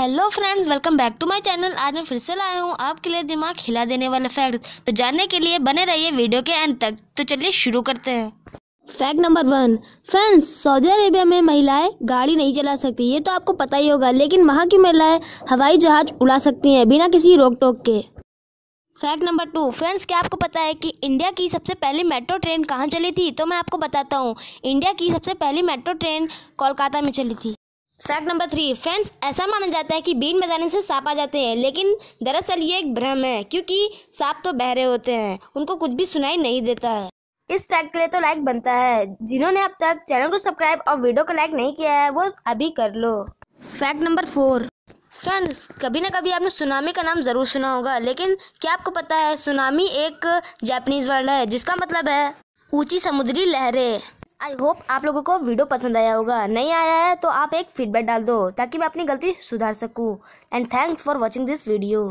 hello friends welcome back to my channel आज मैं फिर से लाया हूँ आपके लिए दिमाग हिला देने वाले फैक्ट तो जानने के लिए बने रहिए वीडियो के एंड तक तो चलिए शुरू करते हैं fact number one friends Saudi Arabia में महिलाएं गाड़ी नहीं चला सकती ये तो आपको पता ही होगा लेकिन वहाँ की महिलाएं हवाई जहाज उड़ा सकती हैं बिना किसी रोक टोक के फैक्ट नंबर टू फ्रेंड्स क्या आपको पता है कि इंडिया की सबसे पहली मेट्रो ट्रेन कहाँ चली थी तो मैं आपको बताता हूँ इंडिया की सबसे पहली मेट्रो ट्रेन कोलकाता में चली थी फैक्ट नंबर थ्री फ्रेंड्स ऐसा माना जाता है कि बीन में जाने से सांप आ जाते हैं लेकिन दरअसल ये एक भ्रम है क्योंकि सांप तो बहरे होते हैं उनको कुछ भी सुनाई नहीं देता है इस फैक्ट के लिए तो लाइक बनता है जिन्होंने अब तक चैनल को सब्सक्राइब और वीडियो को लाइक नहीं किया है वो अभी कर लो फैक्ट नंबर फोर फ्रेंड्स कभी ना कभी आपने सुनामी का नाम ज़रूर सुना होगा लेकिन क्या आपको पता है सुनामी एक जापानीज वर्ड है जिसका मतलब है ऊंची समुद्री लहरें आई होप आप लोगों को वीडियो पसंद आया होगा नहीं आया है तो आप एक फीडबैक डाल दो ताकि मैं अपनी गलती सुधार सकूं and thanks for watching this video